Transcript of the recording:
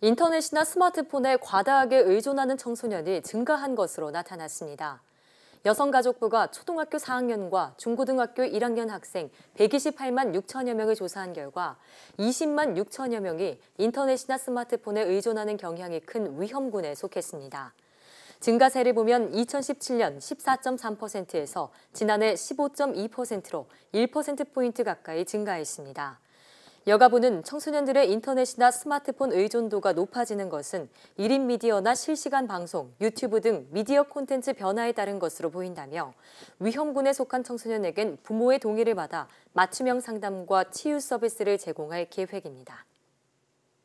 인터넷이나 스마트폰에 과다하게 의존하는 청소년이 증가한 것으로 나타났습니다. 여성가족부가 초등학교 4학년과 중고등학교 1학년 학생 128만 6천여 명을 조사한 결과 20만 6천여 명이 인터넷이나 스마트폰에 의존하는 경향이 큰 위험군에 속했습니다. 증가세를 보면 2017년 14.3%에서 지난해 15.2%로 1%포인트 가까이 증가했습니다. 여가부는 청소년들의 인터넷이나 스마트폰 의존도가 높아지는 것은 1인 미디어나 실시간 방송, 유튜브 등 미디어 콘텐츠 변화에 따른 것으로 보인다며 위험군에 속한 청소년에겐 부모의 동의를 받아 맞춤형 상담과 치유 서비스를 제공할 계획입니다.